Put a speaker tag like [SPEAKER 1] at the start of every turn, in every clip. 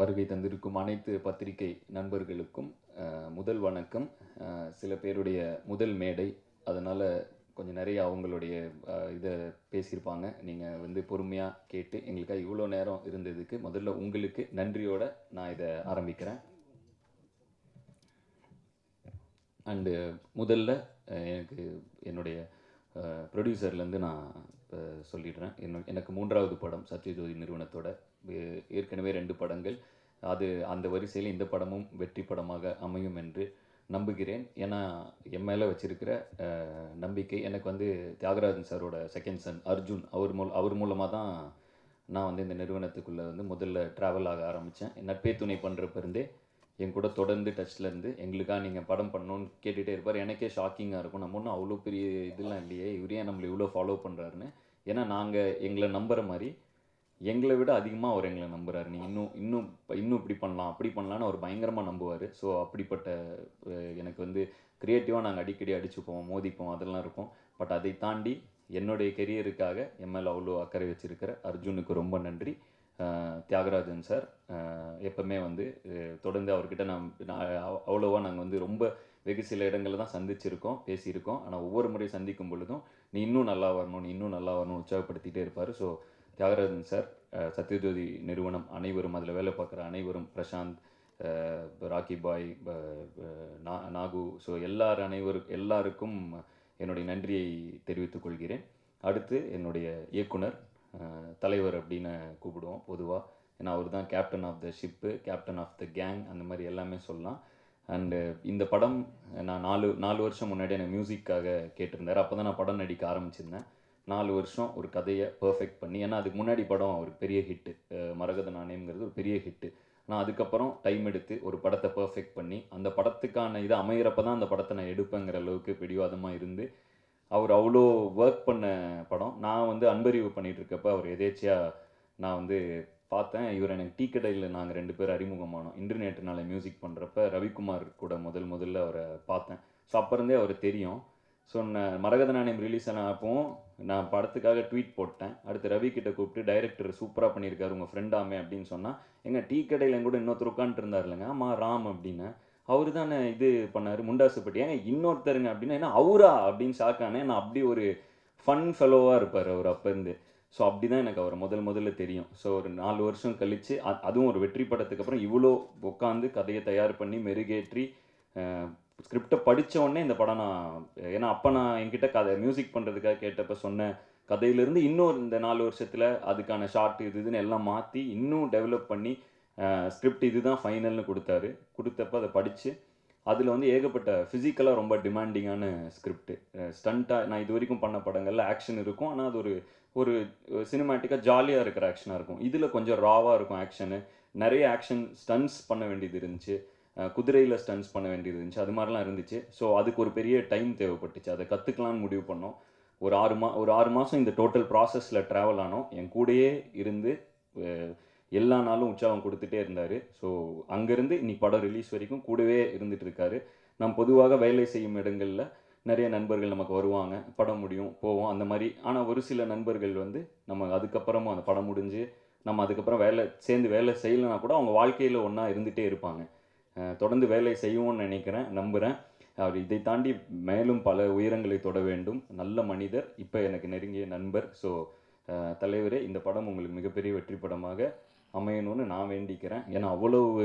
[SPEAKER 1] வருகை தந்திருக்கும் அனைத்து பத்திரிகை நண்பர்களுக்கும் முதல் வணக்கம் சில பேருடைய முதல் மேடை அதனால் கொஞ்சம் நிறைய அவங்களுடைய இதை பேசியிருப்பாங்க நீங்கள் வந்து பொறுமையாக கேட்டு எங்களுக்காக இவ்வளோ நேரம் இருந்ததுக்கு முதல்ல உங்களுக்கு நன்றியோடு நான் இதை ஆரம்பிக்கிறேன் அண்டு முதல்ல எனக்கு என்னுடைய ப்ரொடியூசர்லேருந்து நான் சொல்லிடுறேன் எனக்கு மூன்றாவது படம் சத்யஜோதி நிறுவனத்தோட ஏற்கனவே ரெண்டு படங்கள் அது அந்த வரிசையில் இந்த படமும் வெற்றி படமாக அமையும் என்று நம்புகிறேன் ஏன்னா என் மேலே வச்சுருக்கிற நம்பிக்கை எனக்கு வந்து தியாகராஜன் சாரோட செகண்ட் சன் அர்ஜுன் அவர் மூல அவர் மூலமாக தான் நான் வந்து இந்த நிறுவனத்துக்குள்ளே வந்து முதல்ல ட்ராவல் ஆக ஆரம்பித்தேன் நட்பே துணை பண்ணுறப்ப இருந்தே என் கூட தொடர்ந்து டச்சில் இருந்து எங்களுக்காக நீங்கள் படம் பண்ணணும்னு கேட்டுகிட்டே இருப்பார் எனக்கே ஷாக்கிங்காக இருக்கும் நம்ம ஒன்றும் அவ்வளோ பெரிய இதெல்லாம் இல்லையே இவரே நம்மளை இவ்வளோ ஃபாலோ பண்ணுறாருன்னு ஏன்னா நாங்கள் எங்களை நம்புகிற மாதிரி எங்களை விட அதிகமாக அவர் எங்களை நம்புகிறாரு நீ இன்னும் இன்னும் இன்னும் இப்படி பண்ணலாம் அப்படி பண்ணலான்னு அவர் பயங்கரமாக நம்புவார் ஸோ அப்படிப்பட்ட எனக்கு வந்து க்ரியேட்டிவாக நாங்கள் அடிக்கடி அடிச்சுப்போம் மோதிப்போம் அதெல்லாம் இருக்கும் பட் அதை தாண்டி என்னுடைய கெரியருக்காக எம்எல் அவ்வளோ அக்கறை வச்சிருக்கிற அர்ஜுனுக்கு ரொம்ப நன்றி தியாகராஜன் சார் எப்பவுமே வந்து தொடர்ந்து அவர்கிட்ட நான் அவ்வளோவா நாங்கள் வந்து ரொம்ப வெகு சில இடங்களில் தான் சந்திச்சிருக்கோம் பேசியிருக்கோம் ஆனால் ஒவ்வொரு முறை சந்திக்கும் பொழுதும் நீ இன்னும் நல்லா வரணும் நீ இன்னும் நல்லா வரணும் உற்சாகப்படுத்திகிட்டே இருப்பார் ஸோ தியாகராஜன் சார் சத்யஜோதி நிறுவனம் அனைவரும் அதில் வேலை பார்க்குற அனைவரும் பிரசாந்த் ராக்கி பாய் நாகு ஸோ எல்லார் அனைவரும் எல்லாருக்கும் என்னுடைய நன்றியை தெரிவித்துக் கொள்கிறேன் அடுத்து என்னுடைய இயக்குனர் தலைவர் அப்படின்னு கூப்பிடுவோம் பொதுவாக ஏன்னா அவர் தான் captain of the ship captain of the gang அந்த மாதிரி எல்லாமே சொல்லலாம் அண்டு இந்த படம் நான் நாலு நாலு வருஷம் முன்னாடி எனக்கு மியூசிக்காக கேட்டிருந்தார் அப்போ தான் நான் படம் நடிக்க ஆரம்பிச்சிருந்தேன் நாலு வருஷம் ஒரு கதையை பர்ஃபெக்ட் பண்ணி ஏன்னா அதுக்கு முன்னாடி படம் ஒரு பெரிய ஹிட்டு மரகத நாணயம்ங்கிறது ஒரு பெரிய ஹிட்டு ஆனால் அதுக்கப்புறம் டைம் எடுத்து ஒரு படத்தை பர்ஃபெக்ட் பண்ணி அந்த படத்துக்கான இதை அமையிறப்ப தான் அந்த படத்தை நான் எடுப்பேங்கிற அளவுக்கு பிடிவாதமாக இருந்து அவர் அவ்வளோ ஒர்க் பண்ண படம் நான் வந்து அன்பறிவு பண்ணிகிட்டு இருக்கப்ப அவர் எதேச்சியாக நான் வந்து பார்த்தேன் இவர் எனக்கு டீ கடையில் நாங்கள் ரெண்டு பேர் அறிமுகமானோம் இன்டர்நெட்னால மியூசிக் பண்ணுறப்ப ரவிக்குமார் கூட முதல் முதல்ல அவரை பார்த்தேன் ஸோ அப்போருந்தே அவர் தெரியும் சொன்ன மரகத நாணயம் ரிலீஸ் ஆன அப்போ நான் படத்துக்காக ட்வீட் போட்டேன் அடுத்து ரவி கிட்ட கூப்பிட்டு டைரக்டர் சூப்பராக பண்ணியிருக்காரு உங்கள் ஃப்ரெண்டாமே அப்படின்னு சொன்னால் எங்கள் டீ கடையில் கூட இன்னொருத்தர் உட்காந்துட்டு இருந்தார் இல்லைங்க ஆமாம் ராம் அப்படின்னு அவர் தானே இது பண்ணார் முண்டாசுப்பட்டி ஏங்க இன்னொருத்தருங்க அப்படின்னா ஏன்னா அவரா அப்படின்னு ஷாக்கானே நான் அப்படி ஒரு ஃபன் ஃபெலோவாக இருப்பார் அவர் அப்போருந்து ஸோ அப்படி தான் எனக்கு அவர் முதல் முதல்ல தெரியும் ஸோ ஒரு நாலு வருஷம் கழித்து அதுவும் ஒரு வெற்றி படத்துக்கு அப்புறம் இவ்வளோ உட்காந்து கதையை தயார் பண்ணி மெருகேற்றி ஸ்கிரிப்டை படித்த உடனே இந்த படம் நான் ஏன்னா அப்போ நான் என்கிட்ட கதை மியூசிக் பண்ணுறதுக்காக கேட்டப்போ சொன்ன கதையிலேருந்து இன்னொரு இந்த நாலு வருஷத்தில் அதுக்கான ஷார்ட் இது இதுன்னு எல்லாம் மாற்றி இன்னும் டெவலப் பண்ணி ஸ்கிரிப்ட் இது தான் ஃபைனல்னு கொடுத்தாரு கொடுத்தப்ப அதை படித்து அதில் வந்து ஏகப்பட்ட ஃபிசிக்கலாக ரொம்ப டிமாண்டிங்கான ஸ்கிரிப்டு ஸ்டண்ட்டாக நான் இது வரைக்கும் பண்ண படங்களில் ஆக்ஷன் இருக்கும் ஆனால் அது ஒரு ஒரு சினிமேட்டிக்காக ஜாலியாக இருக்கிற ஆக்ஷனாக இருக்கும் இதில் கொஞ்சம் ராவாக இருக்கும் ஆக்ஷனு நிறைய ஆக்ஷன் ஸ்டன்ஸ் பண்ண வேண்டியது இருந்துச்சு குதிரையில் ஸ்டன்ஸ் பண்ண வேண்டியது இருந்துச்சு அது மாதிரிலாம் இருந்துச்சு ஸோ அதுக்கு ஒரு பெரிய டைம் தேவைப்பட்டுச்சு அதை கற்றுக்கலான்னு முடிவு பண்ணோம் ஒரு ஆறு மா ஒரு ஆறு மாதம் இந்த டோட்டல் ப்ராசஸில் ட்ராவல் ஆனோம் என் கூடயே இருந்து எல்லா நாளும் உற்சாகம் கொடுத்துட்டே இருந்தார் ஸோ அங்கேருந்து இன்னைக்கு படம் ரிலீஸ் வரைக்கும் கூடவே இருந்துட்டு இருக்காரு நாம் பொதுவாக வேலை செய்யும் இடங்களில் நிறைய நண்பர்கள் நமக்கு வருவாங்க படம் முடியும் போவோம் அந்த மாதிரி ஆனால் ஒரு சில நண்பர்கள் வந்து நம்ம அதுக்கப்புறமும் அந்த படம் முடிஞ்சு நம்ம அதுக்கப்புறம் வேலை சேர்ந்து வேலை செய்யலைன்னா கூட அவங்க வாழ்க்கையில் ஒன்றா இருந்துகிட்டே இருப்பாங்க தொடர்ந்து வேலை செய்வோம்னு நினைக்கிறேன் நம்புகிறேன் அவர் இதை தாண்டி மேலும் பல உயரங்களை தொட வேண்டும் நல்ல மனிதர் இப்போ எனக்கு நெருங்கிய நண்பர் ஸோ தலைவரே இந்த படம் உங்களுக்கு மிகப்பெரிய வெற்றி படமாக அமையணும்னு நான் வேண்டிக்கிறேன் ஏன்னா அவ்வளவு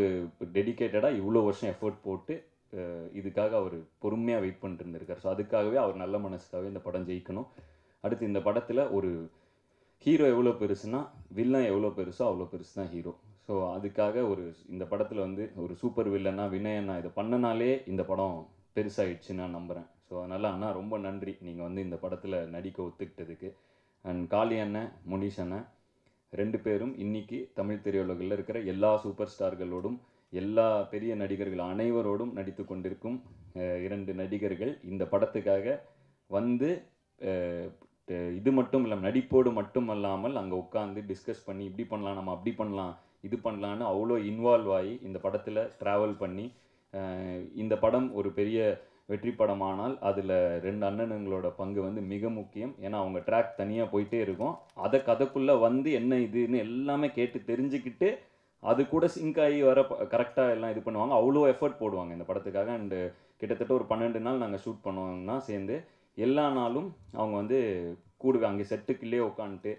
[SPEAKER 1] டெடிக்கேட்டடாக இவ்வளோ வருஷம் எஃபர்ட் போட்டு இதுக்காக அவர் பொறுமையாக வெயிட் பண்ணிட்டு இருந்திருக்கார் ஸோ அதுக்காகவே அவர் நல்ல மனசுக்காகவே இந்த படம் ஜெயிக்கணும் அடுத்து இந்த படத்தில் ஒரு ஹீரோ எவ்வளோ பெருசுன்னா வில்லன் எவ்வளோ பெருசோ அவ்வளோ பெருசு தான் ஹீரோ ஸோ அதுக்காக ஒரு இந்த படத்தில் வந்து ஒரு சூப்பர் வில்லனா வினயன்னா இதை பண்ணனாலே இந்த படம் பெருசாகிடுச்சு நான் நம்புகிறேன் ஸோ அதனால் அண்ணா ரொம்ப நன்றி நீங்கள் வந்து இந்த படத்தில் நடிக்க ஒத்துக்கிட்டதுக்கு அண்ட் காளி அண்ணன் முனீஷ் அண்ணன் ரெண்டு பேரும் இன்னைக்கு தமிழ் திரையுலகில் இருக்கிற எல்லா சூப்பர் ஸ்டார்களோடும் எல்லா பெரிய நடிகர்கள் அனைவரோடும் நடித்து கொண்டிருக்கும் இரண்டு நடிகர்கள் இந்த படத்துக்காக வந்து இது மட்டும் இல்லை நடிப்போடு மட்டும் அல்லாமல் அங்கே உட்காந்து டிஸ்கஸ் பண்ணி இப்படி பண்ணலாம் நம்ம அப்படி பண்ணலாம் இது பண்ணலான்னு அவ்வளோ இன்வால்வ் ஆகி இந்த படத்தில் ட்ராவல் பண்ணி இந்த படம் ஒரு பெரிய வெற்றி படமானால் அதில் ரெண்டு அண்ணனுங்களோட பங்கு வந்து மிக முக்கியம் ஏன்னா அவங்க ட்ராக் தனியாக போயிட்டே இருக்கும் அதை கதைக்குள்ளே வந்து என்ன இதுன்னு எல்லாமே கேட்டு தெரிஞ்சுக்கிட்டு அது கூட சிங்க் ஆகி வர கரெக்டாக எல்லாம் இது பண்ணுவாங்க அவ்வளோ எஃபர்ட் போடுவாங்க இந்த படத்துக்காக அண்டு கிட்டத்தட்ட ஒரு பன்னெண்டு நாள் நாங்கள் ஷூட் பண்ணுவோம்னா சேர்ந்து எல்லா நாளும் அவங்க வந்து கூடுவாங்க அங்கே செட்டுக்குள்ளேயே உட்காந்துட்டு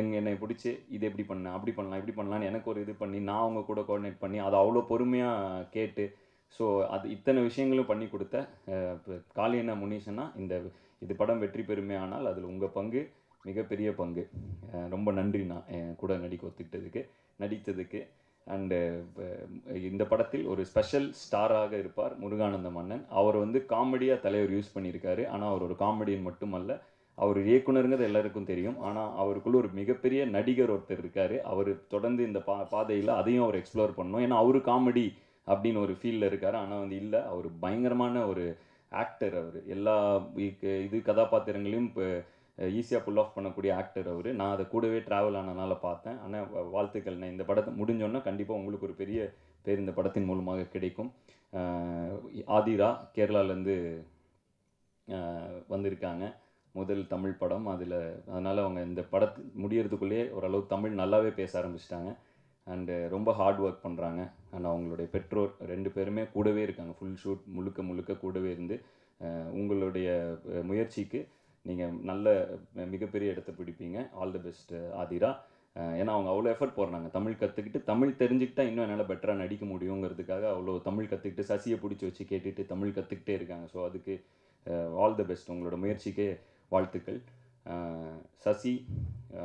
[SPEAKER 1] எங்க என்னை பிடிச்சி இது எப்படி பண்ண அப்படி பண்ணலாம் இப்படி பண்ணலான்னு எனக்கு ஒரு இது பண்ணி நான் அவங்க கூட கோஆர்டினேட் பண்ணி அதை அவ்வளோ பொறுமையாக கேட்டு ஸோ அது இத்தனை விஷயங்களும் பண்ணி கொடுத்த காளியண்ணா முனிஷனா இந்த இது படம் வெற்றி பெருமையானால் ஆனால் அதில் உங்கள் பங்கு மிகப்பெரிய பங்கு ரொம்ப நன்றி நான் என் கூட நடிக்க ஒத்துக்கிட்டதுக்கு நடித்ததுக்கு அண்டு இந்த படத்தில் ஒரு ஸ்பெஷல் ஸ்டாராக இருப்பார் முருகானந்த மன்னன் அவர் வந்து காமெடியாக தலைவர் யூஸ் பண்ணியிருக்காரு ஆனால் அவர் ஒரு காமெடியன் மட்டுமல்ல அவர் இயக்குனருங்கிறது எல்லாருக்கும் தெரியும் ஆனால் அவருக்குள்ள ஒரு மிகப்பெரிய நடிகர் ஒருத்தர் இருக்கார் அவர் தொடர்ந்து இந்த பா பாதையில் அதையும் அவர் எக்ஸ்ப்ளோர் பண்ணணும் ஏன்னா அவர் காமெடி அப்படின்னு ஒரு ஃபீல்டில் இருக்கார் ஆனால் வந்து இல்லை அவர் பயங்கரமான ஒரு ஆக்டர் அவர் எல்லா இது கதாபாத்திரங்களையும் இப்போ ஈஸியாக புல் ஆஃப் பண்ணக்கூடிய ஆக்டர் அவர் நான் அதை கூடவே ட்ராவல் ஆனதுனால பார்த்தேன் ஆனால் வாழ்த்துக்கள் நான் இந்த படத்தை முடிஞ்சோன்னா கண்டிப்பாக உங்களுக்கு ஒரு பெரிய பேர் இந்த படத்தின் மூலமாக கிடைக்கும் ஆதிரா கேரளாலேருந்து வந்திருக்காங்க முதல் தமிழ் படம் அதில் அதனால் அவங்க இந்த படத்து முடியறதுக்குள்ளேயே ஓரளவு தமிழ் நல்லாவே பேச ஆரம்பிச்சிட்டாங்க அண்டு ரொம்ப ஹார்ட் ஒர்க் பண்ணுறாங்க அண்ட் அவங்களுடைய பெற்றோர் ரெண்டு பேருமே கூடவே இருக்காங்க ஃபுல் ஷூட் முழுக்க முழுக்க கூடவே இருந்து உங்களுடைய முயற்சிக்கு நீங்கள் நல்ல மிகப்பெரிய இடத்த பிடிப்பீங்க ஆல் தி பெஸ்ட்டு ஆதிரா ஏன்னா அவங்க அவ்வளோ எஃபர்ட் போடுறாங்க தமிழ் கற்றுக்கிட்டு தமிழ் தெரிஞ்சுக்கிட்டா இன்னும் என்னால் பெட்டராக நடிக்க முடியுங்கிறதுக்காக அவ்வளோ தமிழ் கற்றுக்கிட்டு சசியை பிடிச்சி வச்சு கேட்டுட்டு தமிழ் கற்றுக்கிட்டே இருக்காங்க ஸோ அதுக்கு ஆல் தி பெஸ்ட் உங்களோட முயற்சிக்கே வாழ்த்துக்கள் சசி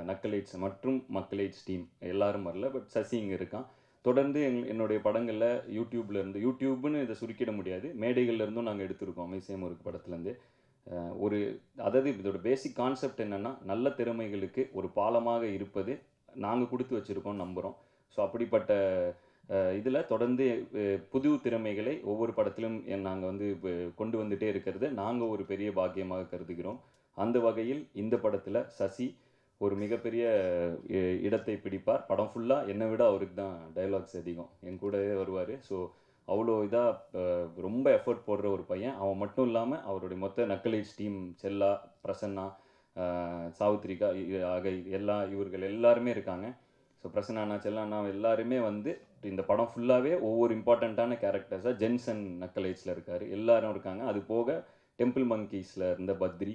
[SPEAKER 1] நக்கலைட்ஸ் மற்றும் மக்கலைட்ஸ் டீம் எல்லாரும் வரல பட் சசி இங்கே இருக்கான் தொடர்ந்து எங் என்னுடைய படங்களில் யூடியூப்லேருந்து யூடியூப்னு இதை சுருக்கிட முடியாது மேடைகள்லேருந்தும் நாங்கள் எடுத்திருக்கோம் ஒரு படத்துலேருந்து ஒரு அதாவது இதோட பேசிக் கான்செப்ட் என்னென்னா நல்ல திறமைகளுக்கு ஒரு பாலமாக இருப்பது நாங்கள் கொடுத்து வச்சுருக்கோம் நம்புகிறோம் ஸோ அப்படிப்பட்ட இதில் தொடர்ந்து புது திறமைகளை ஒவ்வொரு படத்திலும் நாங்கள் வந்து கொண்டு வந்துகிட்டே இருக்கிறது நாங்கள் ஒரு பெரிய பாக்கியமாக கருதுகிறோம் அந்த வகையில் இந்த படத்தில் சசி ஒரு மிகப்பெரிய இடத்தை பிடிப்பார் படம் ஃபுல்லாக என்னை விட அவருக்கு தான் டைலாக்ஸ் அதிகம் என் கூடவே வருவார் ஸோ அவ்வளோ இதாக ரொம்ப எஃபர்ட் போடுற ஒரு பையன் அவன் மட்டும் இல்லாமல் அவருடைய மொத்த நக்கலேஜ் டீம் செல்லா பிரசன்னா சாவித்ரிகா ஆக எல்லா இவர்கள் எல்லாருமே இருக்காங்க ஸோ பிரசன்னா செல்லானா எல்லாருமே வந்து இந்த படம் ஃபுல்லாகவே ஒவ்வொரு இம்பார்ட்டண்ட்டான கேரக்டர்ஸாக ஜென்சன் நக்கலேஜில் இருக்கார் எல்லாரும் இருக்காங்க அது போக டெம்பிள் மங்கீஸில் இருந்த பத்ரி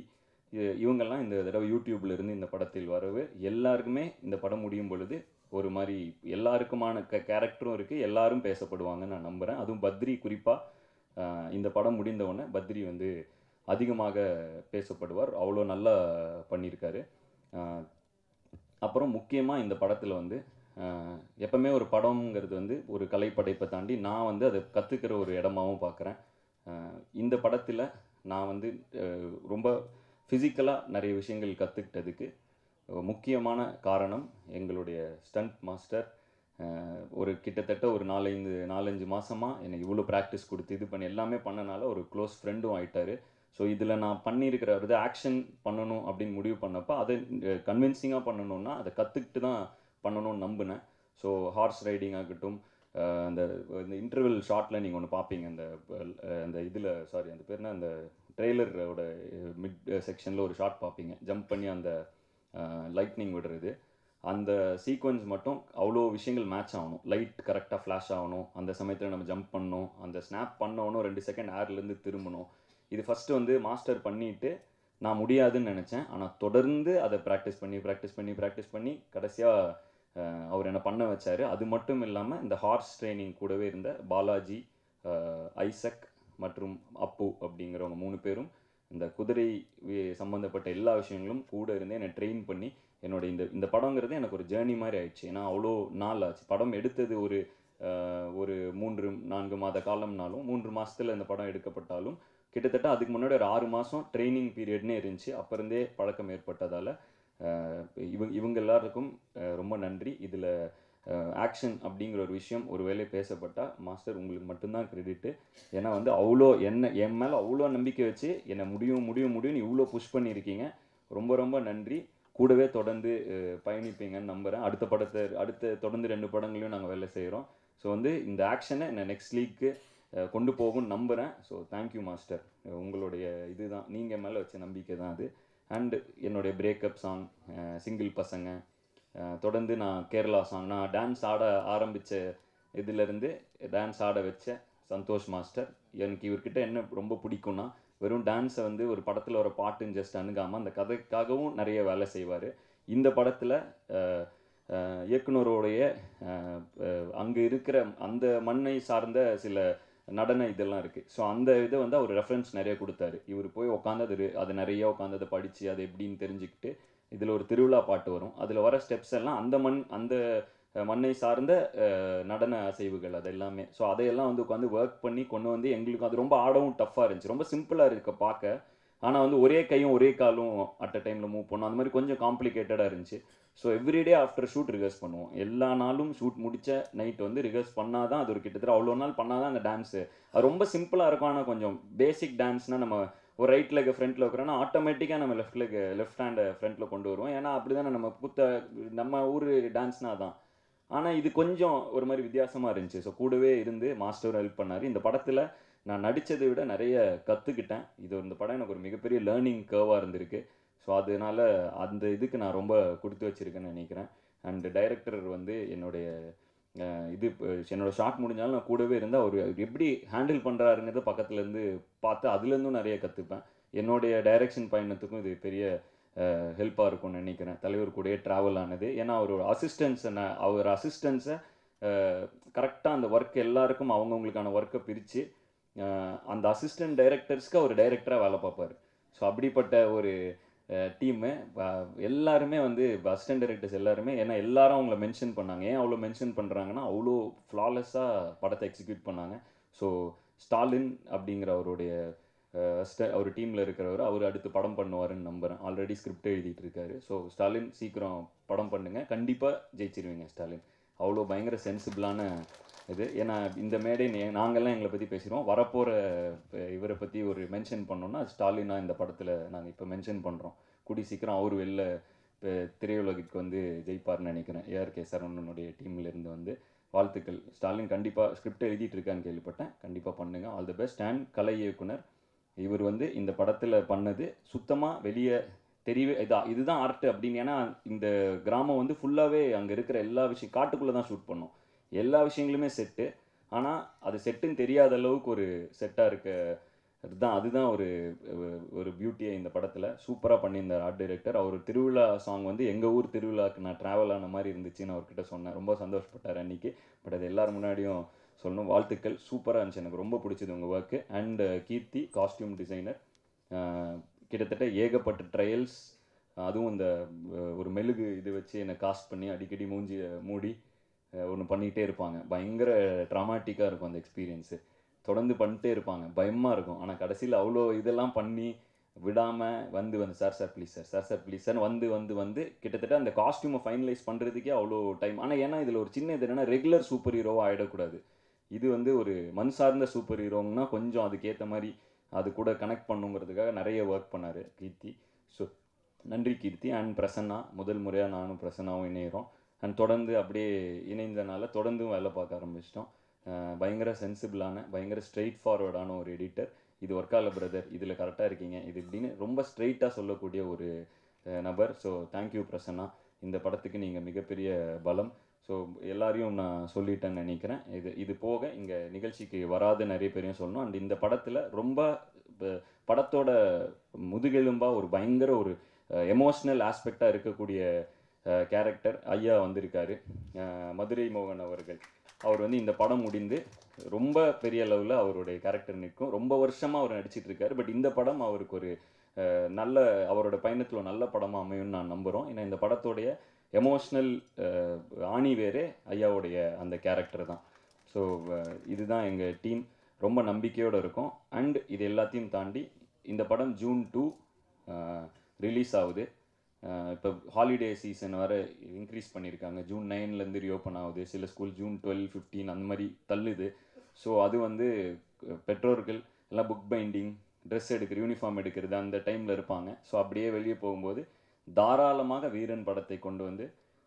[SPEAKER 1] இவங்கெல்லாம் இந்த தடவை இருந்து இந்த படத்தில் வரவு எல்லாருக்குமே இந்த படம் முடியும் பொழுது ஒரு மாதிரி எல்லாருக்குமான க கேரக்டரும் இருக்குது எல்லாரும் பேசப்படுவாங்கன்னு நான் நம்புகிறேன் அதுவும் பத்ரி குறிப்பாக இந்த படம் முடிந்தவுடனே பத்ரி வந்து அதிகமாக பேசப்படுவார் அவ்வளோ நல்லா பண்ணியிருக்காரு அப்புறம் முக்கியமாக இந்த படத்தில் வந்து எப்பவுமே ஒரு படம்ங்கிறது வந்து ஒரு கலை படைப்பை தாண்டி நான் வந்து அதை கற்றுக்கிற ஒரு இடமாகவும் பார்க்குறேன் இந்த படத்தில் நான் வந்து ரொம்ப ஃபிசிக்கலாக நிறைய விஷயங்கள் கற்றுக்கிட்டதுக்கு முக்கியமான காரணம் எங்களுடைய ஸ்டண்ட் மாஸ்டர் ஒரு கிட்டத்தட்ட ஒரு நாலஞ்சு நாலஞ்சு மாதமாக என்னை இவ்வளோ ப்ராக்டிஸ் கொடுத்து இது பண்ணி எல்லாமே பண்ணனால ஒரு க்ளோஸ் ஃப்ரெண்டும் ஆகிட்டார் ஸோ இதில் நான் பண்ணியிருக்கிற இது ஆக்ஷன் பண்ணணும் அப்படின்னு முடிவு பண்ணப்போ அதை கன்வின்சிங்காக பண்ணணும்னா அதை கற்றுக்கிட்டு தான் பண்ணணும்னு நம்பினேன் ஸோ ஹார்ஸ் ரைடிங் ஆகட்டும் அந்த இந்த இன்டர்வல் ஷார்ட்டில் நீங்கள் ஒன்று பார்ப்பீங்க அந்த அந்த இதில் சாரி அந்த பேர்னா அந்த ட்ரெய்லரோட மிட் செக்ஷனில் ஒரு ஷார்ட் பார்ப்பீங்க ஜம்ப் பண்ணி அந்த லைட்னிங் விடுறது அந்த சீக்வன்ஸ் மட்டும் அவ்வளோ விஷயங்கள் மேட்ச் ஆகணும் லைட் கரெக்டாக ஃப்ளாஷ் ஆகணும் அந்த சமயத்தில் நம்ம ஜம்ப் பண்ணணும் அந்த ஸ்னாப் பண்ணவனும் ரெண்டு செகண்ட் ஏர்லேருந்து திரும்பணும் இது ஃபஸ்ட்டு வந்து மாஸ்டர் பண்ணிவிட்டு நான் முடியாதுன்னு நினச்சேன் ஆனால் தொடர்ந்து அதை ப்ராக்டிஸ் பண்ணி ப்ராக்டிஸ் பண்ணி ப்ராக்டிஸ் பண்ணி கடைசியாக அவர் என்னை பண்ண வச்சார் அது மட்டும் இல்லாமல் இந்த ஹார்ஸ் ட்ரைனிங் கூடவே இருந்த பாலாஜி ஐசக் மற்றும் அப்பு அப்படிங்கிறவங்க மூணு பேரும் இந்த குதிரை சம்மந்தப்பட்ட எல்லா விஷயங்களும் கூட இருந்து என்னை ட்ரெயின் பண்ணி என்னோட இந்த இந்த படங்கிறது எனக்கு ஒரு ஜேர்னி மாதிரி ஆயிடுச்சு ஏன்னா அவ்வளோ நாள் ஆச்சு படம் எடுத்தது ஒரு ஒரு மூன்று நான்கு மாத காலம்னாலும் மூன்று மாதத்தில் இந்த படம் எடுக்கப்பட்டாலும் கிட்டத்தட்ட அதுக்கு முன்னாடி ஒரு ஆறு மாதம் ட்ரைனிங் பீரியட்னே இருந்துச்சு அப்போருந்தே பழக்கம் ஏற்பட்டதால் இவங்க இவங்க எல்லாருக்கும் ரொம்ப நன்றி இதில் ஆக்ஷன் அப்படிங்கிற ஒரு விஷயம் ஒரு வேலை பேசப்பட்டால் மாஸ்டர் உங்களுக்கு மட்டும்தான் கிரெடிட்டு ஏன்னா வந்து அவ்வளோ என்ன என் மேலே அவ்வளோ நம்பிக்கை வச்சு என்னை முடியும் முடியும் முடியும் இவ்வளோ புஷ் பண்ணியிருக்கீங்க ரொம்ப ரொம்ப நன்றி கூடவே தொடர்ந்து பயணிப்பீங்கன்னு நம்புகிறேன் அடுத்த படத்தை அடுத்த தொடர்ந்து ரெண்டு படங்களையும் நாங்கள் வேலை செய்கிறோம் ஸோ வந்து இந்த ஆக்ஷனை நான் நெக்ஸ்ட் லீக்கு கொண்டு போகும்னு நம்புகிறேன் ஸோ தேங்க்யூ மாஸ்டர் உங்களுடைய இதுதான் நீங்கள் மேலே வச்ச நம்பிக்கை தான் அது அண்டு என்னுடைய பிரேக்கப் சாங் சிங்கிள் பசங்க தொடர்ந்து நான் கேரளா சாங் நான் டான்ஸ் ஆட ஆரம்பித்த இதுலேருந்து டான்ஸ் ஆட வச்ச சந்தோஷ் மாஸ்டர் எனக்கு இவர்கிட்ட என்ன ரொம்ப பிடிக்கும்னா வெறும் டான்ஸை வந்து ஒரு படத்தில் வர பாட்டுன்னு ஜஸ்ட் அணுகாமல் அந்த கதைக்காகவும் நிறைய வேலை செய்வார் இந்த படத்தில் இயக்குனரோடைய அங்கே இருக்கிற அந்த மண்ணை சார்ந்த சில நடன இதெல்லாம் இருக்குது ஸோ அந்த இதை வந்து அவர் ரெஃபரன்ஸ் நிறைய கொடுத்தாரு இவர் போய் உட்காந்து அது அதை நிறைய உட்காந்து அதை படித்து அது எப்படின்னு தெரிஞ்சுக்கிட்டு இதில் ஒரு திருவிழா பாட்டு வரும் அதில் வர ஸ்டெப்ஸ் எல்லாம் அந்த மண் அந்த மண்ணை சார்ந்த நடன அசைவுகள் அது எல்லாமே ஸோ அதையெல்லாம் வந்து உட்காந்து ஒர்க் பண்ணி கொண்டு வந்து எங்களுக்கு அது ரொம்ப ஆடவும் டஃப்பாக இருந்துச்சு ரொம்ப சிம்பிளாக இருக்க பார்க்க ஆனால் வந்து ஒரே கையும் ஒரே காலும் அட் அ டைமில் மூவ் பண்ணோம் அந்த மாதிரி கொஞ்சம் காம்ப்ளிகேட்டடாக இருந்துச்சு so everyday after shoot rehearse பண்ணுவோம் எல்லா நாளும் ஷூட் முடித்த நைட் வந்து ரிகர்ஸ் பண்ணால் தான் அது ஒரு கிட்டத்தட்ட அவ்வளோ நாள் பண்ணால் தான் அந்த டான்ஸு அது ரொம்ப சிம்பிளாக இருக்கும் ஆனால் கொஞ்சம் பேசிக் டான்ஸ்னால் நம்ம ஒரு ரைட் லெக் ஃப்ரண்ட்டில் வைக்கிறோம்னா ஆட்டோமேட்டிக்காக நம்ம லெஃப்ட் லெக் லெஃப்ட் ஹேண்டை ஃப்ரண்ட்டில் கொண்டு வருவோம் ஏன்னா அப்படி தானே நம்ம குத்த நம்ம ஊர் டான்ஸ்னா தான் ஆனால் இது கொஞ்சம் ஒரு மாதிரி வித்தியாசமாக இருந்துச்சு ஸோ கூடவே இருந்து மாஸ்டர் ஹெல்ப் பண்ணார் இந்த படத்தில் நான் நடித்ததை விட நிறைய கற்றுக்கிட்டேன் இது இந்த படம் எனக்கு ஒரு மிகப்பெரிய லேர்னிங் கேர்வாக இருந்திருக்கு ஸோ அதனால் அந்த இதுக்கு நான் ரொம்ப கொடுத்து வச்சுருக்கேன்னு நினைக்கிறேன் அண்ட் டைரக்டர் வந்து என்னுடைய இது என்னோடய ஷாட் முடிஞ்சாலும் நான் கூடவே இருந்து அவர் எப்படி ஹேண்டில் பண்ணுறாருங்கிறத பக்கத்துலேருந்து பார்த்து அதுலேருந்தும் நிறைய கற்றுப்பேன் என்னுடைய டைரக்ஷன் பயணத்துக்கும் இது பெரிய ஹெல்ப்பாக இருக்கும்னு நினைக்கிறேன் தலைவர் கூடயே ட்ராவல் ஆனது ஏன்னா அவரோட அசிஸ்டன்ஸை நான் அவர் அசிஸ்டன்ஸை கரெக்டாக அந்த ஒர்க் எல்லாருக்கும் அவங்கவுங்களுக்கான ஒர்க்கை பிரித்து அந்த அசிஸ்டன்ட் டைரக்டர்ஸ்க்கு அவர் டைரக்டராக வேலை பார்ப்பார் ஸோ அப்படிப்பட்ட ஒரு டீமு எல்லாருமே வந்து பஸ் டைரக்டர்ஸ் எல்லாருமே ஏன்னா எல்லாரும் அவங்கள மென்ஷன் பண்ணாங்க ஏன் அவ்வளோ மென்ஷன் பண்ணுறாங்கன்னா அவ்வளோ ஃப்ளாலெஸ்ஸாக படத்தை எக்ஸிக்யூட் பண்ணாங்க ஸோ ஸ்டாலின் அப்படிங்கிற அவருடைய அவர் டீமில் இருக்கிறவர் அவர் அடுத்து படம் பண்ணுவாருன்னு நம்புகிறேன் ஆல்ரெடி ஸ்கிரிப்ட் எழுதிட்டு இருக்காரு ஸோ ஸ்டாலின் சீக்கிரம் படம் பண்ணுங்கள் கண்டிப்பாக ஜெயிச்சிருவீங்க ஸ்டாலின் அவ்வளோ பயங்கர சென்சிபிளான இது ஏன்னா இந்த மேடை நாங்கள்லாம் எங்களை பற்றி பேசுகிறோம் வரப்போகிற இவரை பற்றி ஒரு மென்ஷன் பண்ணோன்னா ஸ்டாலினா இந்த படத்தில் நாங்கள் இப்போ மென்ஷன் பண்ணுறோம் கூடி சீக்கிரம் அவர் வெளில இப்போ திரையுலகிற்கு வந்து ஜெயிப்பார்னு நினைக்கிறேன் ஏஆர்கே சரவணனுடைய டீம்லேருந்து வந்து வாழ்த்துக்கள் ஸ்டாலின் கண்டிப்பாக ஸ்கிரிப்ட் எழுதிட்டு இருக்கான்னு கேள்விப்பட்டேன் கண்டிப்பாக பண்ணுங்கள் ஆல் தி பெஸ்ட் அண்ட் கலை இயக்குனர் இவர் வந்து இந்த படத்தில் பண்ணது சுத்தமாக வெளியே தெரியவே இதா இதுதான் ஆர்ட் அப்படின்னு ஏன்னா இந்த கிராமம் வந்து ஃபுல்லாகவே அங்கே இருக்கிற எல்லா விஷயம் காட்டுக்குள்ளே தான் ஷூட் பண்ணோம் எல்லா விஷயங்களுமே செட்டு ஆனால் அது செட்டுன்னு தெரியாத அளவுக்கு ஒரு செட்டாக இருக்க அதுதான் அதுதான் ஒரு ஒரு பியூட்டியை இந்த படத்தில் சூப்பராக பண்ணியிருந்தார் ஆர்ட் டைரக்டர் அவர் திருவிழா சாங் வந்து எங்கள் ஊர் திருவிழாவுக்கு நான் ட்ராவல் ஆன மாதிரி இருந்துச்சுன்னு அவர்கிட்ட சொன்னேன் ரொம்ப சந்தோஷப்பட்டார் அன்னைக்கு பட் அது எல்லார் முன்னாடியும் சொல்லணும் வாழ்த்துக்கள் சூப்பராக இருந்துச்சு எனக்கு ரொம்ப பிடிச்சது உங்கள் work and Keerthi costume designer கிட்டத்தட்ட ஏகப்பட்ட ட்ரையல்ஸ் அதுவும் இந்த ஒரு மெழுகு இது வச்சு என்னை காஸ்ட் பண்ணி அடிக்கடி மூஞ்சி மூடி ஒன்று பண்ணிகிட்டே இருப்பாங்க பயங்கர ட்ராமாட்டிக்காக இருக்கும் அந்த எக்ஸ்பீரியன்ஸு தொடர்ந்து பண்ணிட்டே இருப்பாங்க பயமாக இருக்கும் ஆனால் கடைசியில் அவ்வளோ இதெல்லாம் பண்ணி விடாமல் வந்து வந்து sir sir please sir sir sir please sir வந்து வந்து வந்து கிட்டத்தட்ட அந்த காஸ்ட்யூமை ஃபைனலைஸ் பண்ணுறதுக்கே அவ்வளோ டைம் ஆனால் ஏன்னா இதில் ஒரு சின்ன இது என்னென்னா ரெகுலர் சூப்பர் ஹீரோவாக ஆகிடக்கூடாது இது வந்து ஒரு மண் சார்ந்த சூப்பர் ஹீரோங்கன்னா கொஞ்சம் அதுக்கேற்ற மாதிரி அது கூட கனெக்ட் பண்ணுங்கிறதுக்காக நிறைய ஒர்க் பண்ணார் கீர்த்தி ஸோ நன்றி கீர்த்தி அண்ட் பிரசன்னா முதல் முறையாக நானும் பிரசன்னாவும் இணையிறோம் அண்ட் தொடர்ந்து அப்படியே இணைந்தனால தொடர்ந்தும் வேலை பார்க்க ஆரம்பிச்சிட்டோம் பயங்கர சென்சிபிளான பயங்கர ஸ்ட்ரெயிட் ஃபார்வர்டான ஒரு எடிட்டர் இது ஒர்க் பிரதர் இதில் கரெக்டாக இருக்கீங்க இது இப்படின்னு ரொம்ப ஸ்ட்ரெயிட்டாக சொல்லக்கூடிய ஒரு நபர் ஸோ தேங்க்யூ பிரசன்னா இந்த படத்துக்கு நீங்கள் மிகப்பெரிய பலம் ஸோ எல்லாரையும் நான் சொல்லிட்டேன்னு நினைக்கிறேன் இது இது போக இங்கே நிகழ்ச்சிக்கு வராத நிறைய பேரையும் சொல்லணும் அண்ட் இந்த படத்தில் ரொம்ப படத்தோட முதுகெலும்பாக ஒரு பயங்கர ஒரு எமோஷ்னல் ஆஸ்பெக்டாக இருக்கக்கூடிய கேரக்டர் ஐயா வந்திருக்காரு மதுரை மோகன் அவர்கள் அவர் வந்து இந்த படம் முடிந்து ரொம்ப பெரிய லெவலில் அவருடைய கேரக்டர் நிற்கும் ரொம்ப வருஷமாக அவர் நடிச்சிட்டு பட் இந்த படம் அவருக்கு ஒரு நல்ல அவரோட பயணத்தில் நல்ல படமாக அமையும்னு நான் நம்புகிறோம் ஏன்னா இந்த படத்தோடைய எமோஷ்னல் ஆணி வேறே ஐயாவுடைய அந்த கேரக்டர் தான் ஸோ இதுதான் எங்கள் டீம் ரொம்ப நம்பிக்கையோடு இருக்கும் அண்ட் இது எல்லாத்தையும் தாண்டி இந்த படம் ஜூன் டூ ரிலீஸ் ஆகுது இப்போ ஹாலிடே சீசன் வர இன்க்ரீஸ் பண்ணியிருக்காங்க ஜூன் நைன்லேருந்து ரீஓப்பன் ஆகுது சில ஸ்கூல் ஜூன் டுவெல் ஃபிஃப்டீன் அந்த மாதிரி தள்ளுது ஸோ அது வந்து பெற்றோர்கள் எல்லாம் புக் பைண்டிங் ட்ரெஸ் எடுக்கிற யூனிஃபார்ம் எடுக்கிறது அந்த டைமில் இருப்பாங்க ஸோ அப்படியே வெளியே போகும்போது தாராளமாக வீரன் படத்தை கொண்டு வந்து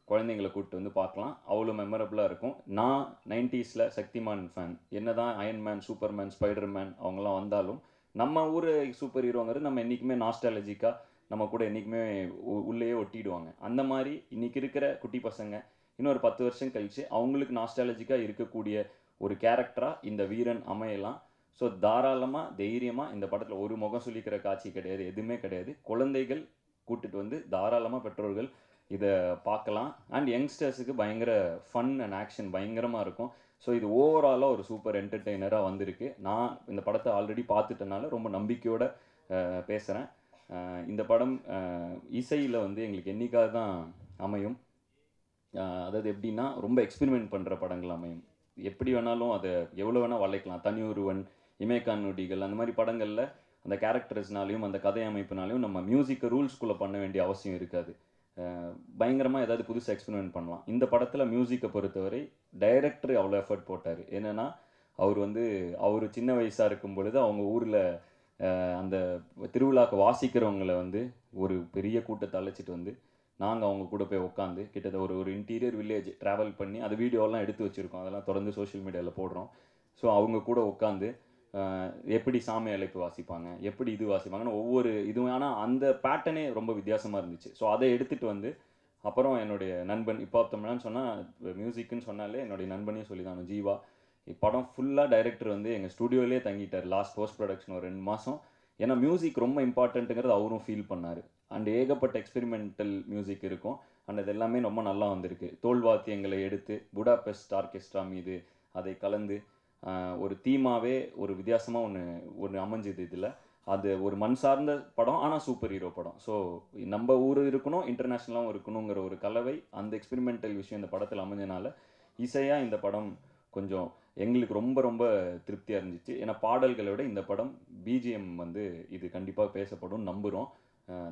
[SPEAKER 1] குழந்தைங்களை கூப்பிட்டு வந்து பார்க்கலாம் அவ்வளோ மெமரபுளாக இருக்கும் நான் நைன்டிஸில் சக்திமான் ஃபேன் என்ன தான் அயன்மேன் சூப்பர்மேன் ஸ்பைடர்மேன் அவங்களாம் வந்தாலும் நம்ம ஊர் சூப்பர் ஹீரோங்கிறது நம்ம என்றைக்குமே நாஸ்டாலஜிக்காக நம்ம கூட என்றைக்குமே உள்ளேயே ஒட்டிடுவாங்க அந்த மாதிரி இன்றைக்கி இருக்கிற குட்டி பசங்க இன்னும் ஒரு பத்து வருஷம் கழித்து அவங்களுக்கு நாஸ்டாலஜிக்காக இருக்கக்கூடிய ஒரு கேரக்டராக இந்த வீரன் அமையலாம் ஸோ தாராளமாக தைரியமாக இந்த படத்தில் ஒரு முகம் சொல்லிக்கிற காட்சி கிடையாது எதுவுமே கிடையாது குழந்தைகள் கூட்டிகிட்டு வந்து தாராளமாக பெற்றோர்கள் இதை பார்க்கலாம் அண்ட் யங்ஸ்டர்ஸுக்கு பயங்கர ஃபன் அண்ட் ஆக்ஷன் பயங்கரமாக இருக்கும் ஸோ இது ஓவராலாக ஒரு சூப்பர் என்டர்டெய்னராக வந்திருக்கு நான் இந்த படத்தை ஆல்ரெடி பார்த்துட்டனால ரொம்ப நம்பிக்கையோடு பேசுகிறேன் இந்த படம் இசையில் வந்து எங்களுக்கு என்றைக்காக தான் அமையும் அதாவது எப்படின்னா ரொம்ப எக்ஸ்பிரிமெண்ட் பண்ணுற படங்கள் அமையும் எப்படி வேணாலும் அதை எவ்வளோ வேணால் வளைக்கலாம் தனி ஒருவன் இமேக்கான் நொடிகள் அந்த மாதிரி படங்களில் அந்த கேரக்டர்ஸ்னாலையும் அந்த கதை அமைப்புனாலையும் நம்ம மியூசிக்கை ரூல்ஸ்குள்ளே பண்ண வேண்டிய அவசியம் இருக்காது பயங்கரமாக ஏதாவது புதுசாக எக்ஸ்பிரிமெண்ட் பண்ணலாம் இந்த படத்தில் மியூசிக்கை பொறுத்தவரை டைரக்டர் அவ்வளோ எஃபர்ட் போட்டார் என்னென்னா அவர் வந்து அவர் சின்ன வயசாக இருக்கும் பொழுது அவங்க ஊரில் அந்த திருவிழாக்கு வாசிக்கிறவங்கள வந்து ஒரு பெரிய கூட்டத்தை அழைச்சிட்டு வந்து நாங்கள் அவங்க கூட போய் உட்காந்து கிட்டத்தட்ட ஒரு ஒரு இன்டீரியர் வில்லேஜ் ட்ராவல் பண்ணி அது வீடியோலாம் எடுத்து வச்சுருக்கோம் அதெல்லாம் தொடர்ந்து சோஷியல் மீடியாவில் போடுறோம் ஸோ அவங்க கூட உட்காந்து எப்படி சாமி அழைப்பு வாசிப்பாங்க எப்படி இது வாசிப்பாங்கன்னு ஒவ்வொரு இதுவும் ஆனால் அந்த பேட்டர்னே ரொம்ப வித்தியாசமாக இருந்துச்சு ஸோ அதை எடுத்துகிட்டு வந்து அப்புறம் என்னுடைய நண்பன் இப்போ தமிழான்னு சொன்னால் மியூசிக்குன்னு சொன்னாலே என்னுடைய நண்பனையும் சொல்லி தான் ஜீவா படம் ஃபுல்லாக டைரக்டர் வந்து எங்கள் ஸ்டூடியோவிலே தங்கிட்டார் லாஸ்ட் போஸ்ட் ப்ரொடக்ஷன் ஒரு ரெண்டு மாதம் ஏன்னா மியூசிக் ரொம்ப இம்பார்ட்டண்ட்டுங்கிறது அவரும் ஃபீல் பண்ணார் அண்ட் ஏகப்பட்ட எக்ஸ்பெரிமெண்டல் மியூசிக் இருக்கும் அண்ட் அது எல்லாமே ரொம்ப நல்லா வந்திருக்கு தோல் வாத்தியங்களை எடுத்து புடாபெஸ்ட் ஆர்கெஸ்ட்ரா மீது அதை கலந்து ஒரு தீமாவே ஒரு வித்தியாசமாக ஒன்று ஒன்று அமைஞ்சுது இதில் அது ஒரு மண் சார்ந்த படம் ஆனால் சூப்பர் ஹீரோ படம் ஸோ நம்ம ஊர் இருக்கணும் இன்டர்நேஷ்னலாகவும் இருக்கணுங்கிற ஒரு கலவை அந்த எக்ஸ்பெரிமெண்டல் விஷயம் இந்த படத்தில் அமைஞ்சனால இசையாக இந்த படம் கொஞ்சம் எங்களுக்கு ரொம்ப ரொம்ப திருப்தியாக இருந்துச்சு ஏன்னா பாடல்களை விட இந்த படம் பிஜிஎம் வந்து இது கண்டிப்பாக பேசப்படும் நம்புகிறோம்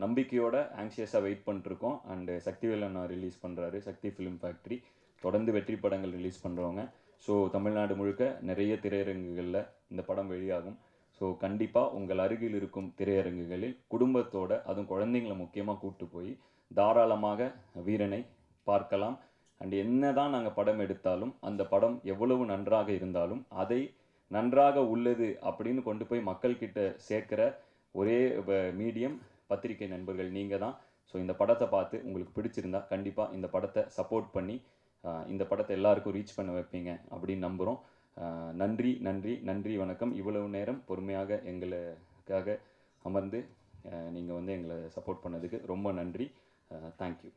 [SPEAKER 1] நம்பிக்கையோட ஆங்ஷியஸாக வெயிட் பண்ணிட்டுருக்கோம் அண்டு சக்தி அவர் ரிலீஸ் பண்ணுறாரு சக்தி ஃபிலிம் ஃபேக்ட்ரி தொடர்ந்து வெற்றி படங்கள் ரிலீஸ் பண்ணுறவங்க ஸோ தமிழ்நாடு முழுக்க நிறைய திரையரங்குகளில் இந்த படம் வெளியாகும் ஸோ கண்டிப்பாக உங்கள் அருகில் இருக்கும் திரையரங்குகளில் குடும்பத்தோட அதுவும் குழந்தைங்களை முக்கியமாக கூப்பிட்டு போய் தாராளமாக வீரனை பார்க்கலாம் அண்ட் என்ன தான் நாங்கள் படம் எடுத்தாலும் அந்த படம் எவ்வளவு நன்றாக இருந்தாலும் அதை நன்றாக உள்ளது அப்படின்னு கொண்டு போய் மக்கள்கிட்ட சேர்க்குற ஒரே மீடியம் பத்திரிகை நண்பர்கள் நீங்கள் தான் ஸோ இந்த படத்தை பார்த்து உங்களுக்கு பிடிச்சிருந்தா கண்டிப்பாக இந்த படத்தை சப்போர்ட் பண்ணி இந்த படத்தை எல்லாருக்கும் ரீச் பண்ண வைப்பீங்க அப்படின்னு நம்புகிறோம் நன்றி நன்றி நன்றி வணக்கம் இவ்வளவு நேரம் பொறுமையாக எங்களுக்காக அமர்ந்து நீங்கள் வந்து எங்களை சப்போர்ட் பண்ணதுக்கு ரொம்ப நன்றி தேங்க்யூ